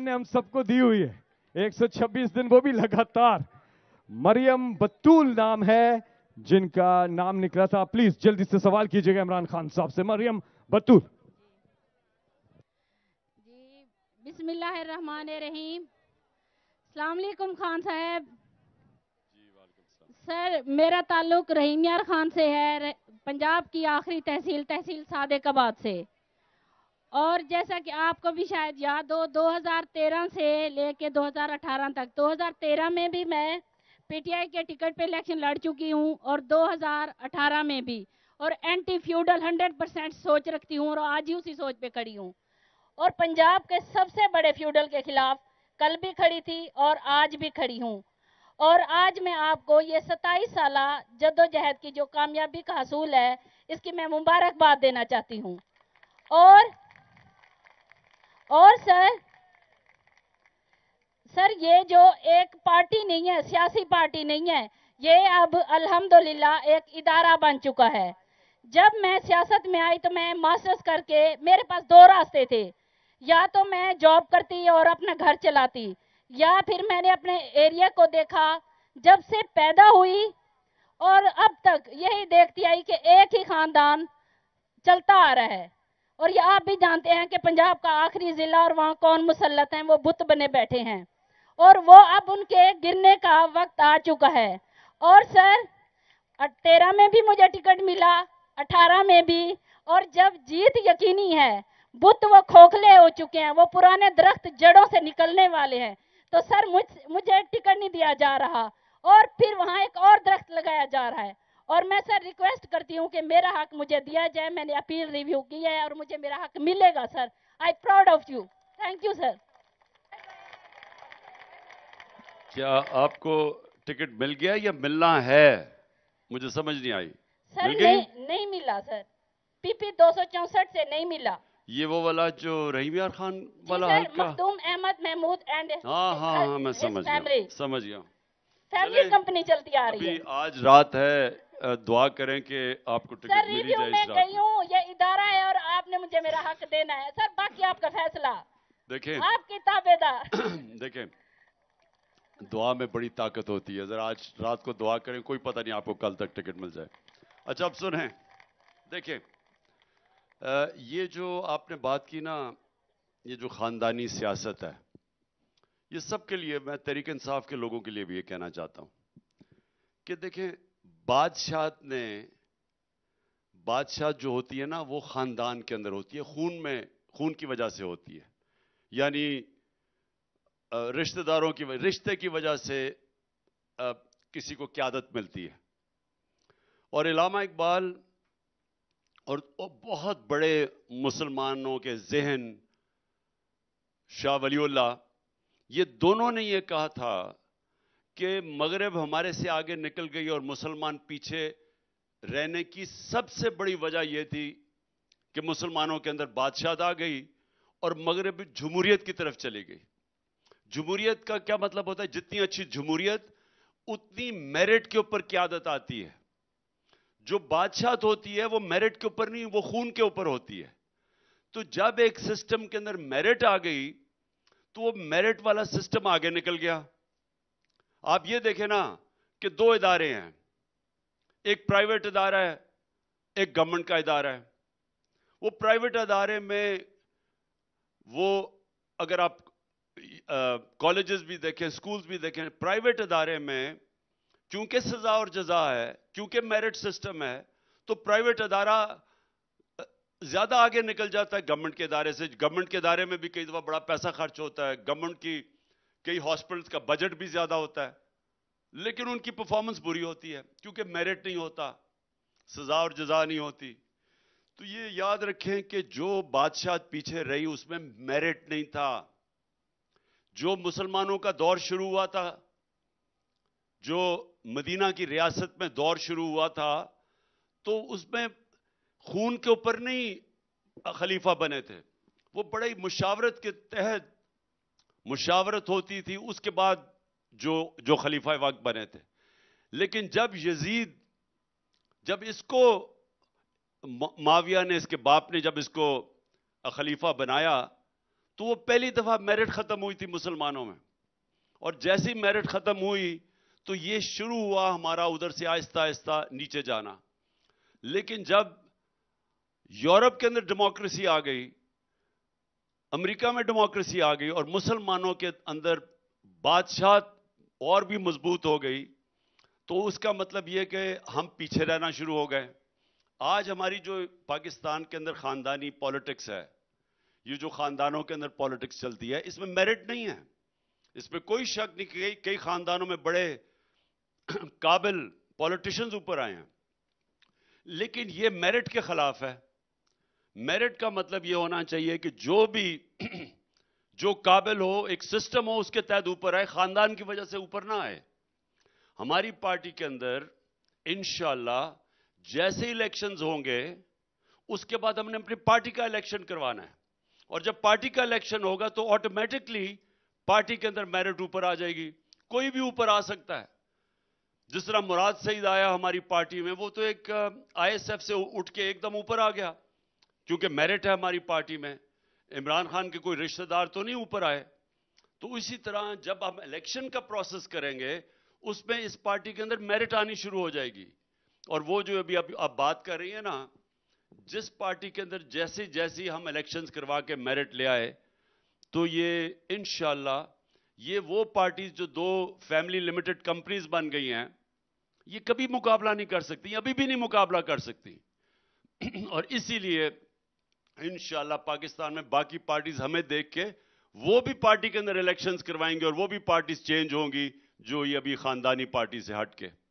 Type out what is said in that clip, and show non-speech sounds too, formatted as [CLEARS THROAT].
ने हम सबको दी हुई है 126 दिन वो भी लगातार मरियम बतूल नाम है जिनका नाम निकला था प्लीज जल्दी से सवाल कीजिएगा इमरान खान साहब से मरियम बतूल बिस्मिल्लाकुम बिस्मिल्लाहमान रहीम खान साहब सर मेरा ताल्लुक रहीम खान से है पंजाब की आखिरी तहसील तहसील सादे कबाद से और जैसा कि आपको भी शायद याद हो 2013 से लेके 2018 तक 2013 में भी मैं पीटीआई के टिकट पे इलेक्शन लड़ चुकी हूँ और 2018 में भी और एंटी फ्यूडल 100 परसेंट सोच रखती हूँ और आज ही उसी सोच पे खड़ी हूँ और पंजाब के सबसे बड़े फ्यूडल के खिलाफ कल भी खड़ी थी और आज भी खड़ी हूँ और आज मैं आपको ये सत्ताईस साल जदोजहद की जो कामयाबी का हसूल है इसकी मैं मुबारकबाद देना चाहती हूँ और और सर सर ये जो एक पार्टी नहीं है सियासी पार्टी नहीं है ये अब अल्हम्दुलिल्लाह एक इदारा बन चुका है जब मैं सियासत में आई तो मैं मास्टर्स करके मेरे पास दो रास्ते थे या तो मैं जॉब करती और अपना घर चलाती या फिर मैंने अपने एरिया को देखा जब से पैदा हुई और अब तक यही देखती आई कि एक ही खानदान चलता आ रहा है और ये आप भी जानते हैं कि पंजाब का आखिरी ज़िला और वहाँ कौन मुसलत हैं वो बुत बने बैठे हैं और वो अब उनके गिरने का वक्त आ चुका है और सर तेरह में भी मुझे टिकट मिला अठारह में भी और जब जीत यकीनी है बुत वो खोखले हो चुके हैं वो पुराने दरख्त जड़ों से निकलने वाले हैं तो सर मुझ मुझे टिकट नहीं दिया जा रहा और फिर वहाँ एक और दरख्त लगाया जा रहा है और मैं सर रिक्वेस्ट करती हूँ कि मेरा हक मुझे दिया जाए मैंने अपील रिव्यू की है और मुझे मेरा हक मिलेगा sir I proud of you thank you sir क्या आपको टिकट मिल गया या मिलना है मुझे समझ नहीं आई सर मिल नहीं, नहीं मिला सर पीपी दो से नहीं मिला ये वो वाला जो रही खान वाला मखदूम अहमद महमूद एंड हाँ हाँ हाँ मैं समझ गया समझ गया फैमिली कंपनी चलती आ रही है आज रात है दुआ करें कि आपको टिकट सर, मिली जाए मैं गई हूँ ये इदारा है और आपने मुझे मेरा हक देना है सर बाकी आपका फैसला देखें आपकी ताबेदा [CLEARS THROAT] देखें दुआ में बड़ी ताकत होती है जरा आज रात को दुआ करें कोई पता नहीं आपको कल तक टिकट मिल जाए अच्छा अब सुने देखें ये जो आपने बात की ना ये जो ख़ानदानी सियासत है ये सब के लिए मैं तरीक इंसाफ के लोगों के लिए भी ये कहना चाहता हूँ कि देखें बादशाह ने बादशाह जो होती है ना वो ख़ानदान के अंदर होती है खून में खून की वजह से होती है यानी रिश्तेदारों की रिश्ते की वजह से किसी को क्यादत मिलती है और इलामा इकबाल और बहुत बड़े मुसलमानों के जहन शाह वलील्ला ये दोनों ने ये कहा था कि मगरब हमारे से आगे निकल गई और मुसलमान पीछे रहने की सबसे बड़ी वजह यह थी कि मुसलमानों के अंदर बादशाह आ गई और मगरब जमूरियत की तरफ चली गई जमूरीत का क्या मतलब होता है जितनी अच्छी जमूरियत उतनी मेरिट के ऊपर क्यादत आती है जो बादशाह होती है वो मेरिट के ऊपर नहीं वो खून के ऊपर होती है तो जब एक सिस्टम के अंदर मेरिट आ गई तो वो मेरिट वाला सिस्टम आगे निकल गया आप ये देखें ना कि दो इदारे हैं एक प्राइवेट इदारा है एक गवर्नमेंट का इदारा है वो प्राइवेट अदारे में वो अगर आप कॉलेजेस भी देखें स्कूल्स भी देखें प्राइवेट अदारे में क्योंकि सज़ा और जजा है क्योंकि मेरिट सिस्टम है तो प्राइवेट अदारा ज़्यादा आगे निकल जाता है गवर्नमेंट के इदारे से गवर्नमेंट के इदारे में भी कई दफ़ा बड़ा पैसा खर्च होता है गवर्नमेंट की कई हॉस्पिटल्स का बजट भी ज़्यादा होता है लेकिन उनकी परफॉर्मेंस बुरी होती है क्योंकि मेरिट नहीं होता सज़ा और जजा नहीं होती तो ये याद रखें कि जो बादशाह पीछे रही उसमें मेरिट नहीं था जो मुसलमानों का दौर शुरू हुआ था जो मदीना की रियासत में दौर शुरू हुआ था तो उसमें खून के ऊपर नहीं खलीफा बने थे वो बड़े मुशावरत के तहत मुशावरत होती थी उसके बाद जो जो खलीफा वक्त बने थे लेकिन जब यजीद जब इसको माविया ने इसके बाप ने जब इसको खलीफा बनाया तो वो पहली दफ़ा मेरिट ख़त्म हुई थी मुसलमानों में और जैसी मेरिट ख़त्म हुई तो ये शुरू हुआ हमारा उधर से आहिस्ता आहिस्ता नीचे जाना लेकिन जब यूरोप के अंदर डेमोक्रेसी आ गई अमेरिका में डेमोक्रेसी आ गई और मुसलमानों के अंदर बादशाह और भी मजबूत हो गई तो उसका मतलब ये कि हम पीछे रहना शुरू हो गए आज हमारी जो पाकिस्तान के अंदर ख़ानदानी पॉलिटिक्स है ये जो ख़ानदानों के अंदर पॉलिटिक्स चलती है इसमें मेरिट नहीं है इसमें कोई शक नहीं कई कई ख़ानदानों में बड़े [CLEARS THROAT] काबिल पॉलिटिशियंस ऊपर आए हैं लेकिन ये मेरिट के खिलाफ है मेरिट का मतलब यह होना चाहिए कि जो भी [CLEARS THROAT] जो काबिल हो एक सिस्टम हो उसके तहत ऊपर आए खानदान की वजह से ऊपर ना आए हमारी पार्टी के अंदर इंशाला जैसे इलेक्शंस होंगे उसके बाद हमने अपनी पार्टी का इलेक्शन करवाना है और जब पार्टी का इलेक्शन होगा तो ऑटोमेटिकली पार्टी के अंदर मेरिट ऊपर आ जाएगी कोई भी ऊपर आ सकता है जिस तरह मुराद सईद आया हमारी पार्टी में वो तो एक आईएसएफ से उठ के एकदम ऊपर आ गया क्योंकि मेरिट है हमारी पार्टी में इमरान खान के कोई रिश्तेदार तो नहीं ऊपर आए तो इसी तरह जब हम इलेक्शन का प्रोसेस करेंगे उसमें इस पार्टी के अंदर मेरिट आनी शुरू हो जाएगी और वो जो अभी आप, आप बात कर रही है ना जिस पार्टी के अंदर जैसी जैसी हम इलेक्शंस करवा के मेरिट ले आए तो ये इन ये वो पार्टीज जो दो फैमिली लिमिटेड कंपनीज बन गई हैं ये कभी मुकाबला नहीं कर सकती अभी भी नहीं मुकाबला कर सकती [CLEARS THROAT] और इसीलिए इन पाकिस्तान में बाकी पार्टीज हमें देख के वो भी पार्टी के अंदर इलेक्शंस करवाएंगे और वो भी पार्टीज चेंज होंगी जो ये अभी खानदानी पार्टी से हट के